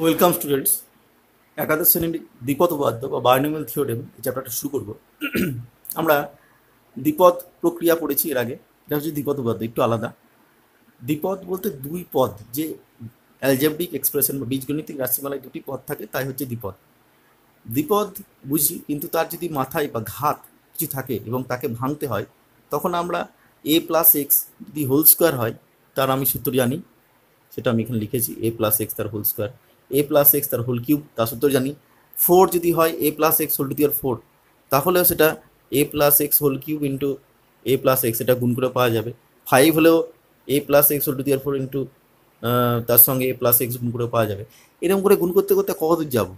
welcome students একাদশ শ্রেণীর দ্বিপদবাদ্য বা বায়োনিমাল থিওরেম এই চ্যাপ্টারটা শুরু করব আমরা দ্বিপদ প্রক্রিয়া পড়েছি এর আগে এটা হচ্ছে দ্বিপদবাদ্য একটু আলাদা দ্বিপদ বলতে দুই পদ যে অ্যালজেবিক এক্সপ্রেশন বা বীজগণিতিক রাশিমালায় দুটি পদ থাকে তাই হচ্ছে দ্বিপদ দ্বিপদ বুঝি কিন্তু তার যদি মাথায় বা ঘাত কিছু থাকে এবং তাকে ভাঙতে হয় তখন আমরা এ প্লাস এক্স যদি হোল স্কোয়ার হয় তার আমি সূত্র জানি সেটা আমি এখানে লিখেছি এ প্লাস এক্স তার whole square A plus X তার হোল কিউব তার সূত্র জানি ফোর যদি হয় A plus X whole to the power four তাহলেও সেটা A plus X whole cube into A plus X এটা গুণ করে পাওয়া যাবে ফাইভ হলেও A plus X whole to the power four into তার সঙ্গে এ প্লাস এক্স গুণ করে পাওয়া যাবে এরকম করে গুণ করতে করতে কতদূর যাব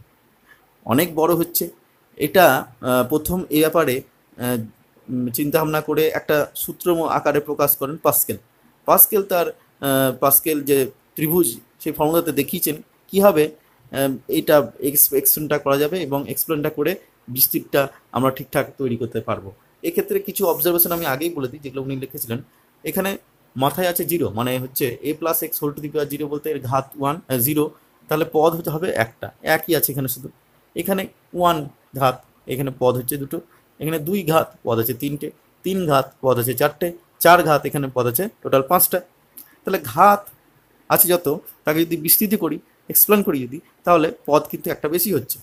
অনেক বড় হচ্ছে এটা প্রথম এ ব্যাপারে চিন্তাভাবনা করে একটা সূত্র আকারে প্রকাশ করেন পাস্কেল পাস্কেল তার পাস্কেল যে ত্রিভুজ সেই ফর্মুলাতে দেখিয়েছেন কি হবে এটা এক্সপ্লেনটা করা যাবে এবং এক্সপ্লেনটা করে বিস্তৃতটা আমরা ঠিকঠাক তৈরি করতে পারবো এক্ষেত্রে কিছু অবজারভেশন আমি আগেই বলে দিই যেগুলো উনি লিখেছিলেন এখানে মাথায় আছে জিরো মানে হচ্ছে A plus X whole to the power zero বলতে এর ঘাত ওয়ান জিরো তাহলে পদ হতে হবে একটা একই আছে এখানে শুধু এখানে ওয়ান ঘাত এখানে পদ হচ্ছে দুটো এখানে দুই ঘাত পদ আছে তিনটে তিন ঘাত পদ আছে চারটে চার ঘাত এখানে পদ আছে টোটাল পাঁচটা তাহলে ঘাত আছে যত তাকে যদি বিস্তৃতি করি এক্সপ্লেন করি যদি তাহলে পদ কিন্তু একটা বেশি হচ্ছে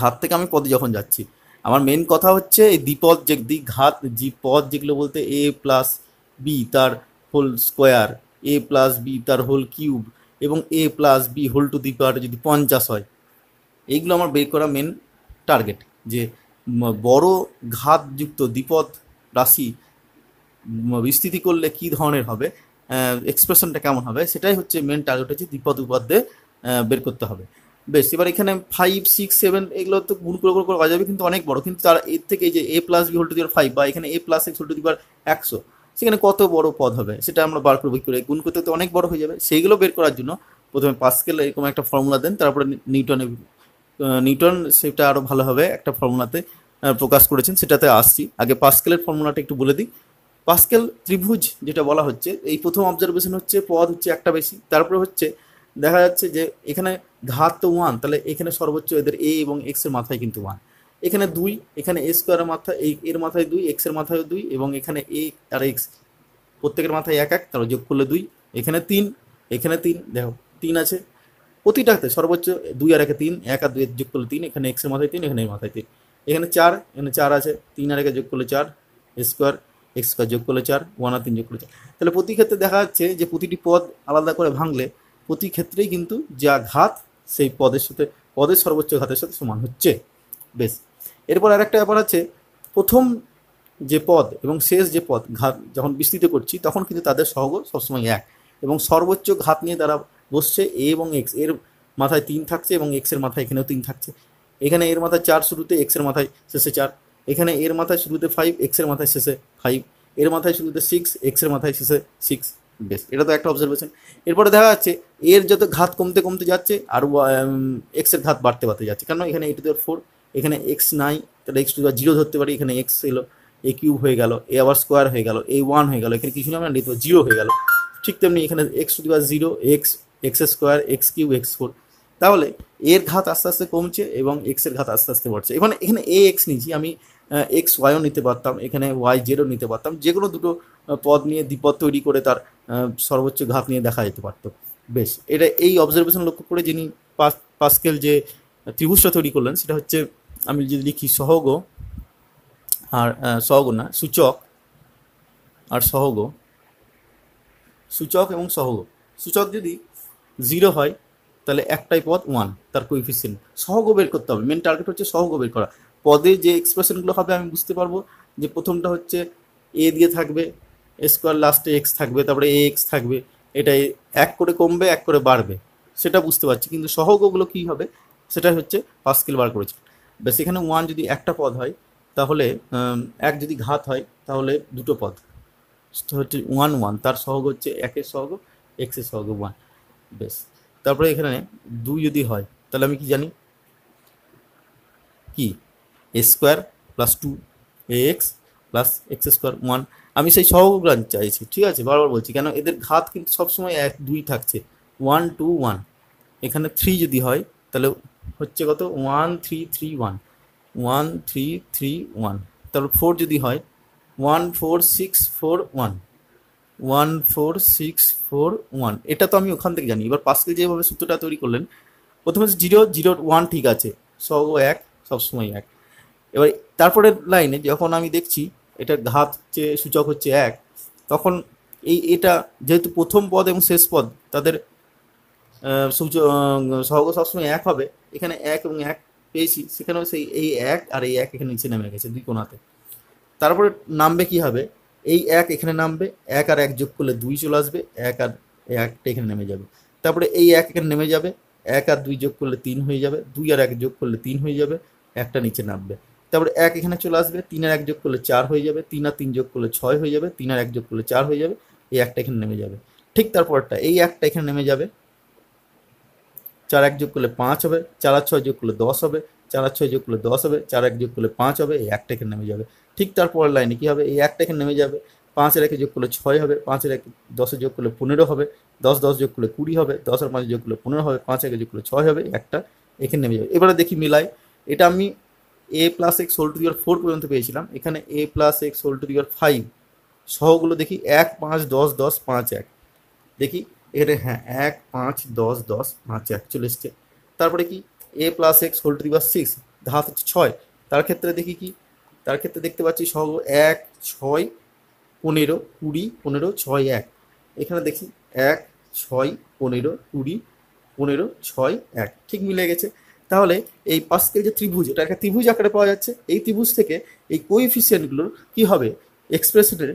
ঘাত থেকে আমি পদে যখন যাচ্ছি আমার মেন কথা হচ্ছে এই দ্বিপদ যে ঘাত যে পদ যেগুলো বলতে এ প্লাস বি তার whole square A plus B তার হোল কিউব এবং A plus B whole to the power যদি পঞ্চাশ হয় এইগুলো আমার বের করা মেন টার্গেট যে বড় ঘাতযুক্ত দ্বিপদ রাশি বিস্তৃতি করলে কি ধরনের হবে এক্সপ্রেশনটা কেমন হবে সেটাই হচ্ছে মেন টার্গেট হচ্ছে দ্বিপদ উপাদ্যে বের করতে হবে বেশ এবার এখানে ফাইভ সিক্স সেভেন এগুলো তো গুণ করে করে করা যাবে কিন্তু অনেক বড় কিন্তু তার এর থেকে এই যে A plus B whole to the power five বা এখানে A plus X whole to the power একশো সেখানে কত বড় পদ হবে সেটা আমরা বার করবো করে গুণ করতে তো অনেক বড় হয়ে যাবে সেইগুলো বের করার জন্য প্রথমে পাস্কেল এরকম একটা ফর্মুলা দেন তারপরে নিউটনে নিউটন সেটা আরও ভালোভাবে একটা ফর্মুলাতে প্রকাশ করেছেন সেটাতে আসছি আগে পাস্কেলের ফর্মুলাটা একটু বলে দিই পাস্কেল ত্রিভুজ যেটা বলা হচ্ছে এই প্রথম অবজারভেশন হচ্ছে পদ হচ্ছে একটা বেশি তারপরে হচ্ছে দেখা যাচ্ছে যে এখানে ঘাত তো ওয়ান তাহলে এখানে সর্বোচ্চ এদের এ এবং এক্স এর মাথায় কিন্তু ওয়ান এখানে দুই এখানে এ স্কোয়ারের মাথায় এই এর মাথায় দুই এক্স এর মাথায় দুই এবং এখানে এ আর এক্স প্রত্যেকের মাথায় এক এক তারপর যোগ করলে দুই এখানে তিন এখানে তিন দেখো তিন আছে প্রতিটাতে সর্বোচ্চ দুই আর একে তিন এক আর দুই যোগ করলে তিন এখানে এক্সের মাথায় তিন এখানে মাথায় তিন এখানে চার এখানে চার আছে তিন আর একে যোগ করলে চার স্কোয়ার এক্স স্কোয়ার যোগ করলে চার ওয়ান আর তিন যোগ করলে চার তাহলে প্রতি ক্ষেত্রে দেখা যাচ্ছে যে প্রতিটি পদ আলাদা করে ভাঙলে প্রতি ক্ষেত্রেই কিন্তু যা ঘাত সেই পদের সাথে পদের সর্বোচ্চ ঘাতের সাথে সমান হচ্ছে বেশ এরপর আর একটা ব্যাপার আছে প্রথম যে পদ এবং শেষ যে পদ ঘাত যখন বিস্তৃত করছি তখন কিন্তু তাদের সহগ সবসময় এক এবং সর্বোচ্চ ঘাত নিয়ে তারা বসছে এ এবং এক্স এর মাথায় তিন থাকছে এবং এক্সের মাথায় এখানেও তিন থাকছে এখানে এর মাথায় চার শুরুতে এক্সের মাথায় শেষে চার এখানে এর মাথায় শুরুতে ফাইভ এক্সের মাথায় শেষে ফাইভ এর মাথায় শুরুতে সিক্স এক্সের মাথায় শেষে সিক্স বেশ এটা তো একটা অবজারভেশন এরপরে দেখা যাচ্ছে এর যত ঘাত কমতে কমতে যাচ্ছে আর এক্সের ঘাত বাড়তে বাড়তে যাচ্ছে কেন এখানে এ টু দেওয়ার ফোর এখানে এক্স নাই তাহলে এক্স টু দেওয়ার জিরো ধরতে পারি এখানে এক্স এলো এ কিউব হয়ে গেল এ আবার স্কোয়ার হয়ে গেল এ ওয়ান হয়ে গেল এখানে কিছু না আমরা মানে জিরো হয়ে গেল ঠিক তেমনি এখানে X to the power zero X X square X cube X four তাহলে এর ঘাত আস্তে আস্তে কমছে এবং এক্সের ঘাত আস্তে আস্তে বাড়ছে এখানে এখানে এ এক্স নিয়েছি আমি এক্স ওয়াইও নিতে পারতাম এখানে ওয়াই জেরও নিতে পারতাম যে কোনো দুটো পদ নিয়ে দ্বিপদ তৈরি করে তার সর্বোচ্চ ঘাত নিয়ে দেখা যেতে পারতো বেশ এটা এই অবজারভেশন লক্ষ্য করে যিনি পাস্কেল যে ত্রিভুজটা তৈরি করলেন সেটা হচ্ছে আমি যদি লিখি সহগ আর সহগ না সূচক আর সহগ সূচক এবং সহগ সূচক যদি জিরো হয় তাহলে একটাই পথ ওয়ান তার কোইফিসিয়েন্ট সহগ বের করতে হবে মেন টার্গেট হচ্ছে সহগ বের করা পদে যে এক্সপ্রেশনগুলো হবে আমি বুঝতে পারবো যে প্রথমটা হচ্ছে এ দিয়ে থাকবে স্কোয়ার লাস্টে এক্স থাকবে তারপরে এ এক্স থাকবে এটা এক করে কমবে এক করে বাড়বে সেটা বুঝতে পারছি কিন্তু সহগ কী হবে সেটা হচ্ছে পাস্কেল বার করেছে বেশ এখানে ওয়ান যদি একটা পদ হয় তাহলে এক যদি ঘাত হয় তাহলে দুটো পদ হচ্ছে ওয়ান ওয়ান তার সহগ হচ্ছে একের সহগ এক্সের সহগ ওয়ান বেশ তারপরে এখানে দুই যদি হয় তাহলে আমি কি জানি কি A square plus two X plus X square one আমি সেই সহগুলো চাইছি ঠিক আছে বারবার বলছি কেন এদের ঘাত কিন্তু সবসময় এক দুই থাকছে ওয়ান টু ওয়ান এখানে থ্রি যদি হয় তাহলে হচ্ছে কত one three three one one three three one তারপর ফোর যদি হয় one four six four one one four six four one এটা তো আমি ওখান থেকে জানি এবার পাশকে যেভাবে সূত্রটা তৈরি করলেন প্রথমে জিরো জিরো ওয়ান ঠিক আছে সহ এক সবসময় এক এবার তারপরের লাইনে যখন আমি দেখছি এটার ঘাত চেয়ে সূচক হচ্ছে এক তখন এই এটা যেহেতু প্রথম পদ এবং শেষ পদ তাদের সহগ সবসময় এক হবে এখানে এক এবং এক পেয়েছি সেখানেও সেই এই এক আর এই এক এখানে নিচে নেমে গেছে দুই কোনাতে তারপরে নামবে কি হবে এই এক এখানে নামবে এক আর এক যোগ করলে দুই চলে আসবে এক আর একটা এখানে নেমে যাবে তারপরে এই এক এখানে নেমে যাবে এক আর দুই যোগ করলে তিন হয়ে যাবে দুই আর এক যোগ করলে তিন হয়ে যাবে একটা নিচে নামবে তারপরে এক এখানে চলে আসবে তিন আর এক যোগ করলে চার হয়ে যাবে তিন আর তিন যোগ করলে ছয় হয়ে যাবে তিন আর এক যোগ করলে চার হয়ে যাবে এই একটা এখানে নেমে যাবে ঠিক তারপরটা এই একটা এখানে নেমে যাবে চার এক যোগ করলে পাঁচ হবে চার আর ছয় যোগ করলে দশ হবে চার আর ছয় যোগ করলে দশ হবে চার এক যোগ করলে পাঁচ হবে এই একটা এখানে নেমে যাবে ঠিক তারপর লাইনে কী হবে এই একটা এখানে নেমে যাবে পাঁচের একে যোগ করলে ছয় হবে পাঁচের এক দশে যোগ করলে পনেরো হবে দশ দশ যোগ করলে কুড়ি হবে দশ আর পাঁচ যোগ করলে পনেরো হবে পাঁচ একে যোগ করলে ছয় হবে একটা এখানে নেমে যাবে এবারে দেখি মিলাই এটা আমি A plus X whole to the power four পর্যন্ত পেয়েছিলাম এখানে A plus X whole to the power five সহগুলো দেখি এক পাঁচ দশ দশ পাঁচ এক দেখি এখানে হ্যাঁ এক পাঁচ দশ দশ পাঁচ এক চলে এসছে তারপরে কি A plus X whole to the power six ধাত হচ্ছে ছয় তার ক্ষেত্রে দেখি কি তার ক্ষেত্রে দেখতে পাচ্ছি সহ এক ছয় পনেরো কুড়ি পনেরো ছয় এক এখানে দেখি এক ছয় পনেরো কুড়ি পনেরো ছয় এক ঠিক মিলে গেছে তাহলে এই পাস্কেল যে ত্রিভুজ এটা একটা ত্রিভুজ আকারে পাওয়া যাচ্ছে এই ত্রিভুজ থেকে এই কোইফিসিয়েন্টগুলোর কী হবে এক্সপ্রেসের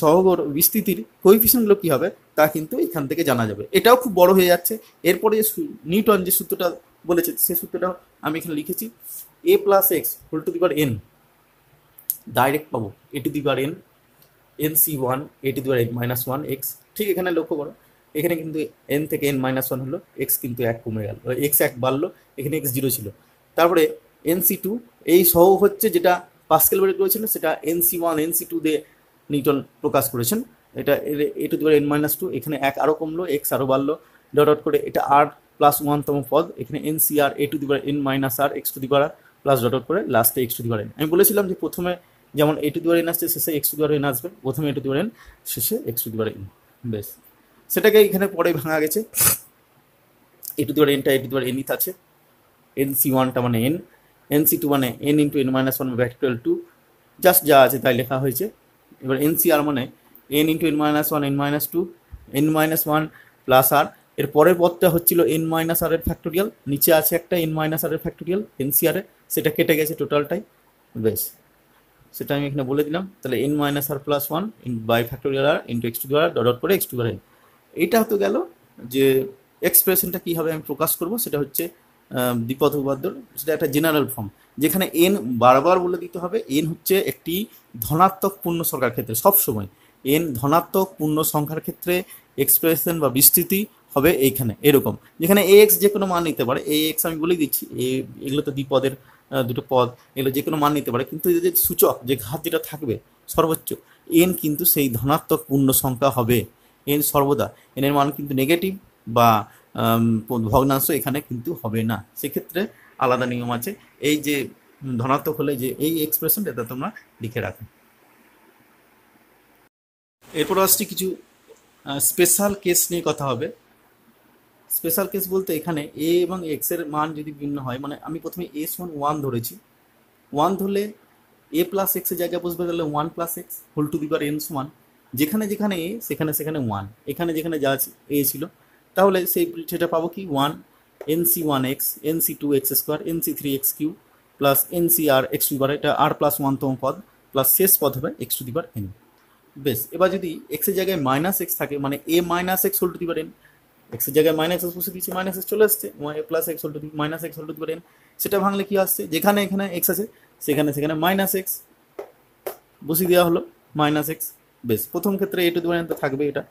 সহগর বিস্তৃতির কোইফিসিয়েন্টগুলো কী হবে তা কিন্তু এখান থেকে জানা যাবে এটাও খুব বড় হয়ে যাচ্ছে এরপরে যে নিউটন যে সূত্রটা বলেছে সেই সূত্রটা আমি এখানে লিখেছি A plus X whole to the power N direct পাবো A to the power N N C one A to the power N minus one X ঠিক এখানে লক্ষ্য করো এখানে কিন্তু এন থেকে এন মাইনাস ওয়ান হলো এক্স কিন্তু এক কমে গেল এক্স এক বাড়লো এখানে এক্স জিরো ছিল তারপরে এন সি টু এই সহ হচ্ছে যেটা পাস্কেল বেড়ে করেছিল সেটা N C one N C two দিয়ে নিউটন প্রকাশ করেছেন এটা A to the power N minus two এখানে এক আরও কমলো এক্স আরও বাড়লো ডট ডট করে এটা আর প্লাস ওয়ানতম পদ এখানে N C R A to the power N minus R X to the power plus dot dot করে লাস্টে এক্স টু দিবার এন আমি বলেছিলাম যে প্রথমে যেমন এ টু দিবার এন আসছে শেষে এক্স টু দিবার এন আসবে প্রথমে এ টু দিবার এন শেষে এক্স টু দিবার এন বেশ সেটাকে এখানে পরে ভাঙা গেছে এ টু দুয়ার এনটা এ টু দুয়ার এন ইথ আছে এন সি ওয়ানটা মানে এন এন সি টু মানে N into N minus one actual two just যা আছে তাই লেখা হয়েছে এবার এন সি আর মানে N into N minus one N minus two N minus one plus R এর পরের পদটা হচ্ছিল এন মাইনাস আর এর ফ্যাক্টোরিয়াল নিচে আছে একটা এন মাইনাস আর এর ফ্যাক্টোরিয়াল এন সি আর সেটা কেটে গেছে টোটালটাই বেশ সেটা আমি এখানে বলে দিলাম তাহলে N minus R plus one by factorial R into X to দ্বারা ডট করে এক্স টু দ্বারা এটা হতে গেল যে এক্সপ্রেশনটা কিভাবে আমি প্রকাশ করব সেটা হচ্ছে দ্বিপদ উপপাদ্য সেটা একটা জেনারেল ফর্ম যেখানে এন বারবার বলে দিতে হবে এন হচ্ছে একটি ধনাত্মক পূর্ণ সংখ্যার ক্ষেত্রে সবসময় এন ধনাত্মক পূর্ণ সংখ্যার ক্ষেত্রে এক্সপ্রেশন বা বিস্তৃতি হবে এইখানে এরকম যেখানে এ এক্স যে কোনো মান নিতে পারে এ এক্স আমি বলেই দিচ্ছি এ এগুলো তো দ্বিপদের দুটো পদ এগুলো যে কোনো মান নিতে পারে কিন্তু যে সূচক যে ঘাত যেটা থাকবে সর্বোচ্চ এন কিন্তু সেই ধনাত্মক পূর্ণ সংখ্যা হবে এন সর্বদা এনের মান কিন্তু নেগেটিভ বা ভগ্নাংশ এখানে কিন্তু হবে না সেক্ষেত্রে আলাদা নিয়ম আছে এই যে ধনাত্মক হলে যে এই এক্সপ্রেশন এটা তোমরা লিখে রাখো এরপর আসছি কিছু স্পেশাল কেস নিয়ে কথা হবে স্পেশাল কেস বলতে এখানে এ এবং এক্সের মান যদি ভিন্ন হয় মানে আমি প্রথমে এ সমান ওয়ান ধরেছি ওয়ান ধরলে এ প্লাস এক্সের জায়গায় বসবে তাহলে one plus X whole to the power N সমান যেখানে যেখানে এ সেখানে সেখানে ওয়ান এখানে যেখানে যা এ ছিল তাহলে সেই সেটা পাবো কি one N C one X N C two X square N C three X cube plus N C R X to the power এটা আর প্লাস ওয়ানতম পদ প্লাস শেষ পদ হবে এক্স টু দিবার এন বেশ এবার যদি এক্সের জায়গায় মাইনাস এক্স থাকে মানে A minus X whole to the power N এক্সের জায়গায় মাইনাস এক্স বসে দিচ্ছি মাইনাস এক্স চলে আসছে A plus X whole minus X whole the power N সেটা ভাঙলে কি আসছে যেখানে এখানে এক্স আছে সেখানে সেখানে মাইনাস এক্স বসিয়ে দেওয়া হলো মাইনাস এক্স বেশ প্রথম ক্ষেত্রে এ টু দি পাওয়ার এন তো থাকবে এটা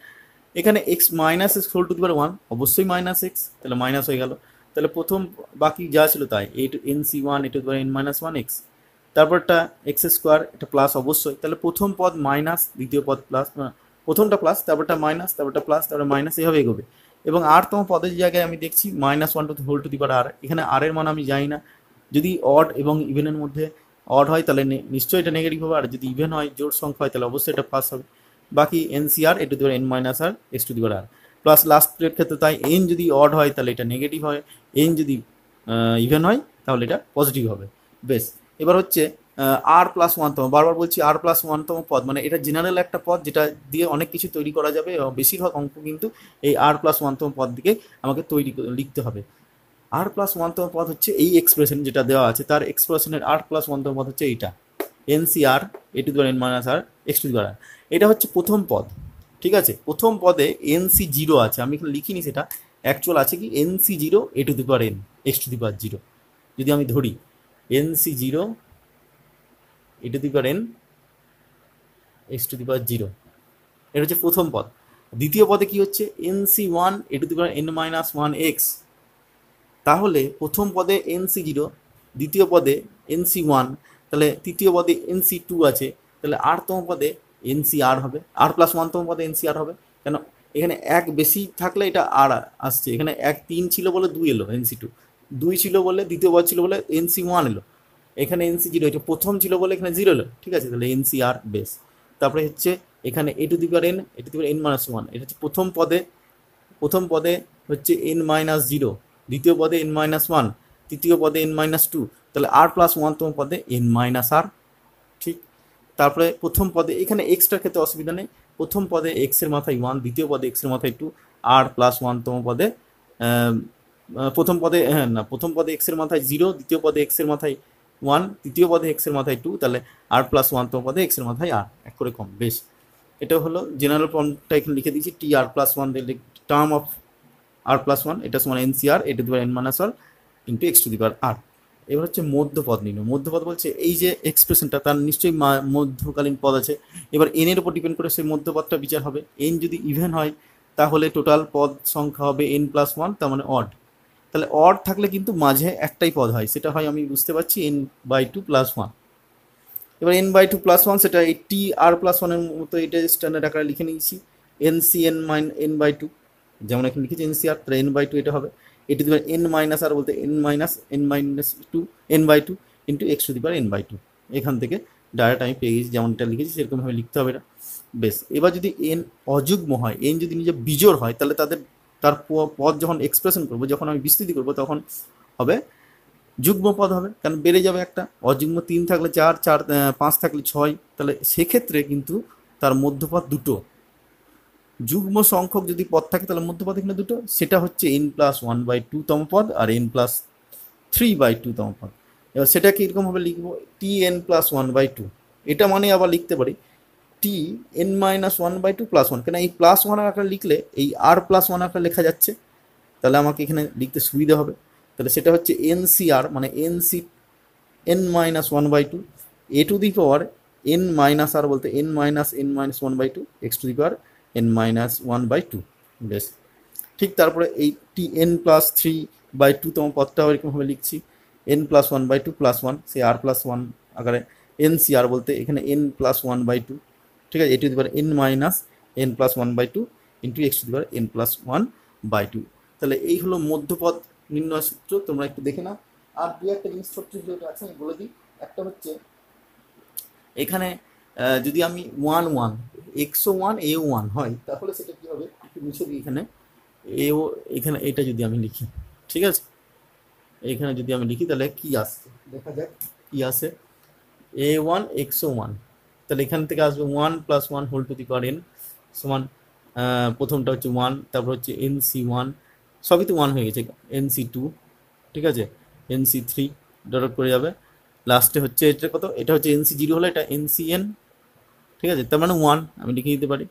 এখানে X minus X whole to the power one অবশ্যই মাইনাস এক্স তাহলে মাইনাস হয়ে গেল তাহলে প্রথম বাকি যা ছিল তাই A to N C one A to the power N minus one X তারপরটা এক্স স্কোয়ার এটা প্লাস অবশ্যই তাহলে প্রথম পদ মাইনাস দ্বিতীয় পদ প্লাস প্রথমটা প্লাস তারপরটা মাইনাস তারপরটা প্লাস তারপরে মাইনাস এইভাবে এগোবে এবং আর তোমার পদের জায়গায় আমি দেখছি minus one two whole to the power R এখানে আর এর মান আমি জানি না যদি অড এবং ইভেনের মধ্যে অড হয় তাহলে নিশ্চয়ই এটা নেগেটিভ হবে আর যদি ইভেন হয় জোর সংখ্যা হয় তাহলে অবশ্যই এটা প্লাস হবে বাকি NCR A to the power N minus R S to the power R plus last plate ক্ষেত্রে তাই এন যদি অড হয় তাহলে এটা নেগেটিভ হয় এন যদি ইভেন হয় তাহলে এটা পজিটিভ হবে বেশ এবার হচ্ছে আর প্লাস ওয়ানতম বারবার বলছি আর প্লাস ওয়ানতম পদ মানে এটা জেনারেল একটা পদ যেটা দিয়ে অনেক কিছু তৈরি করা যাবে এবং বেশিরভাগ অঙ্ক কিন্তু এই আর প্লাস ওয়ানতম পদ দিকে আমাকে তৈরি লিখতে হবে আর প্লাস ওয়ানতম পদ হচ্ছে এই এক্সপ্রেশন যেটা দেওয়া আছে তার এক্সপ্রেশনের আর প্লাস ওয়ানতম পদ হচ্ছে এইটা N C R A to N minus R X to দ্বারা এটা হচ্ছে প্রথম পদ ঠিক আছে প্রথম পদে এন সি জিরো আছে আমি এখানে লিখিনি সেটা অ্যাকচুয়াল আছে কি N C zero A to the power N X to the power zero যদি আমি ধরি N C zero A to the power N X to the power zero এটা হচ্ছে প্রথম পদ দ্বিতীয় পদে কি হচ্ছে N C one A to the power N minus one X তাহলে প্রথম পদে এনসি জিরো দ্বিতীয় পদে এনসি ওয়ান তাহলে তৃতীয় পদে এনসি টু আছে তাহলে আটতম পদে এনসি আর হবে আর প্লাস ওয়ানতম পদে এনসি আর হবে কেন এখানে এক বেশি থাকলে এটা আর আসছে এখানে এক তিন ছিল বলে দুই এলো এনসি টু দুই ছিল বলে দ্বিতীয় পদ ছিল বলে এনসি ওয়ান এলো এখানে এনসি জিরো এটা প্রথম ছিল বলে এখানে জিরো এলো ঠিক আছে তাহলে এনসি আর বেশ তারপরে হচ্ছে এখানে A to the power N A to the power N minus one এটা হচ্ছে প্রথম পদে প্রথম পদে হচ্ছে এন মাইনাস জিরো দ্বিতীয় পদে এন মাইনাস ওয়ান তৃতীয় পদে এন মাইনাস টু তাহলে আর প্লাস ওয়ানতম পদে এন মাইনাস আর ঠিক তারপরে প্রথম পদে এখানে এক্সট্রা ক্ষেত্রে অসুবিধা নেই প্রথম পদে এক্সের মাথায় ওয়ান দ্বিতীয় পদে এক্সের মাথায় টু আর প্লাস ওয়ানতম পদে প্রথম পদে হ্যাঁ না প্রথম পদে এক্সের মাথায় জিরো দ্বিতীয় পদে এক্সের মাথায় ওয়ান তৃতীয় পদে এক্সের মাথায় টু তাহলে আর প্লাস ওয়ানতম পদে এক্সের মাথায় আর এক করে কম বেশ এটা হলো জেনারেল ফর্মটা এখানে লিখে দিয়েছি T R plus one term of R plus one এটা সমান এন সি আর এটা the power N minus R into X to the power R এবার হচ্ছে মধ্যপদ নির্ণয় মধ্যপদ বলছে এই যে এক্সপ্রেশনটা তার নিশ্চয়ই মধ্যকালীন পদ আছে এবার এন এর উপর ডিপেন্ড করে সেই মধ্যপদটা বিচার হবে এন যদি ইভেন হয় তাহলে টোটাল পদ সংখ্যা হবে এন প্লাস ওয়ান তার মানে অড তাহলে অড থাকলে কিন্তু মাঝে একটাই পদ হয় সেটা হয় আমি বুঝতে পারছি N by two plus one এবার N by two plus one সেটা এই টি আর প্লাস ওয়ানের মতো এটা স্ট্যান্ডার্ড আকারে লিখে নিয়েছি N C N minus N by two যেমন এখানে লিখেছি এন সি আর তাহলে এন বাই টু এটা হবে এটি দিবার এন মাইনাস আর বলতে N minus N minus two N by two into X to the power N by two এখান থেকে ডাইরেক্ট আমি পেয়ে গেছি যেমনটা লিখেছি সেরকমভাবে লিখতে হবে এটা বেশ এবার যদি এন অযুগ্ম হয় এন যদি নিজে বিজোর হয় তাহলে তাদের তার পদ যখন এক্সপ্রেশন করবো যখন আমি বিস্তৃতি করবো তখন হবে যুগ্ম পদ হবে কারণ বেড়ে যাবে একটা অযুগ্ম তিন থাকলে চার চার পাঁচ থাকলে ছয় তাহলে সেক্ষেত্রে কিন্তু তার মধ্যপদ দুটো যুগ্ম সংখ্যক যদি পদ থাকে তাহলে মধ্যপদ এখানে দুটো সেটা হচ্ছে N plus one by two তম পদ আর N plus three by two তম পদ এবার সেটা কীরকমভাবে লিখবো T N plus one by two এটা মানে আবার লিখতে পারি T N minus one by two plus one কেন এই প্লাস ওয়ান আকারে লিখলে এই আর প্লাস ওয়ান আকারে লেখা যাচ্ছে তাহলে আমাকে এখানে লিখতে সুবিধা হবে তাহলে সেটা হচ্ছে এন সি আর মানে N C N minus one by two A to the power N minus R বলতে N minus N minus one by two X to the power N minus one by two বেশ ঠিক তারপরে এই T N plus three by টুতম পদটাও এরকমভাবে লিখছি N plus one by two plus one সে আর প্লাস ওয়ান আকারে এন সি আর বলতে এখানে N plus one by two ঠিক আছে এটি হতে পারে N minus N plus one by two into X to পারে N plus one by two তাহলে এই হলো মধ্যপদ নির্ণয় সূত্র তোমরা একটু দেখে নাও আর দু একটা জিনিসপত্র ছোট্ট যেটা আছে আমি বলে দিই একটা হচ্ছে এখানে যদি আমি ওয়ান ওয়ান এক্সও ওয়ান এ ওয়ান হয় তাহলে সেটা কী হবে একটু মুছে দিই এখানে এও এখানে এটা যদি আমি লিখি ঠিক আছে এখানে যদি আমি লিখি তাহলে কি আসছে দেখা যাক কি আসে এ ওয়ান এক্সও ওয়ান তাহলে এখান থেকে আসবে one plus one whole to the power N সমান প্রথমটা হচ্ছে ওয়ান তারপর হচ্ছে এন সি ওয়ান সবই তো ওয়ান হয়ে গেছে এন সি টু ঠিক আছে এন সি থ্রি ডট করে যাবে লাস্টে হচ্ছে এটা কত এটা হচ্ছে এন সি জিরো হলে এটা এন সি এন ঠিক আছে তার মানে ওয়ান আমি লিখে দিতে পারি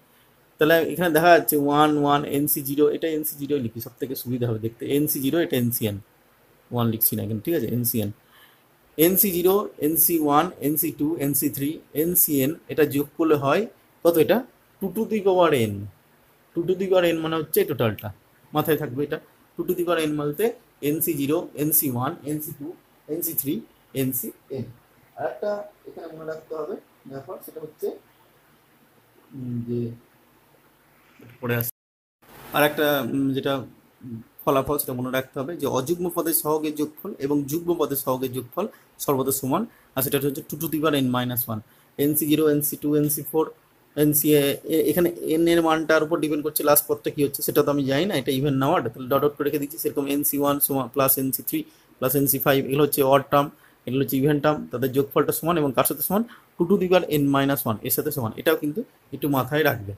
তাহলে এখানে দেখা যাচ্ছে ওয়ান ওয়ান এনসি জিরো এটা এনসি জিরো লিখি সব থেকে সুবিধা হবে দেখতে এনসি জিরো এটা এনসিএন ওয়ান লিখছি না এখানে ঠিক আছে NCN NC zero NC one NC two NC three NCN এটা যোগ করলে হয় কত এটা two to the power N two to the power N মানে হচ্ছে টোটালটা মাথায় থাকবে এটা two to the power N বলতে NC zero NC one NC two NC three NC N আর একটা এখানে মনে রাখতে হবে ব্যাপার সেটা হচ্ছে যে পড়ে আসছে আর একটা যেটা ফলাফল সেটা মনে রাখতে হবে যে অযুগ্ম পদে সহগের যোগফল এবং যুগ্ম পদে সহগের যোগফল সর্বদা সমান আর সেটা হচ্ছে two to the power N minus one N C zero n C two N C four n C এখানে এন এর মানটার উপর ডিপেন্ড করছে লাস্ট পদটা কী হচ্ছে সেটা তো আমি জানি না এটা ইভেন নাওয়ার্ড তাহলে ডট আউট করে রেখে দিচ্ছি সেরকম n C one plus N C three plus N C five এগুলো হচ্ছে ওয়ার টার্ম এগুলো হচ্ছে ইভেন টার্ম তাদের যোগফলটা সমান এবং কার সাথে সমান two to the power N minus one এর সাথে সমান এটাও কিন্তু একটু মাথায় রাখবে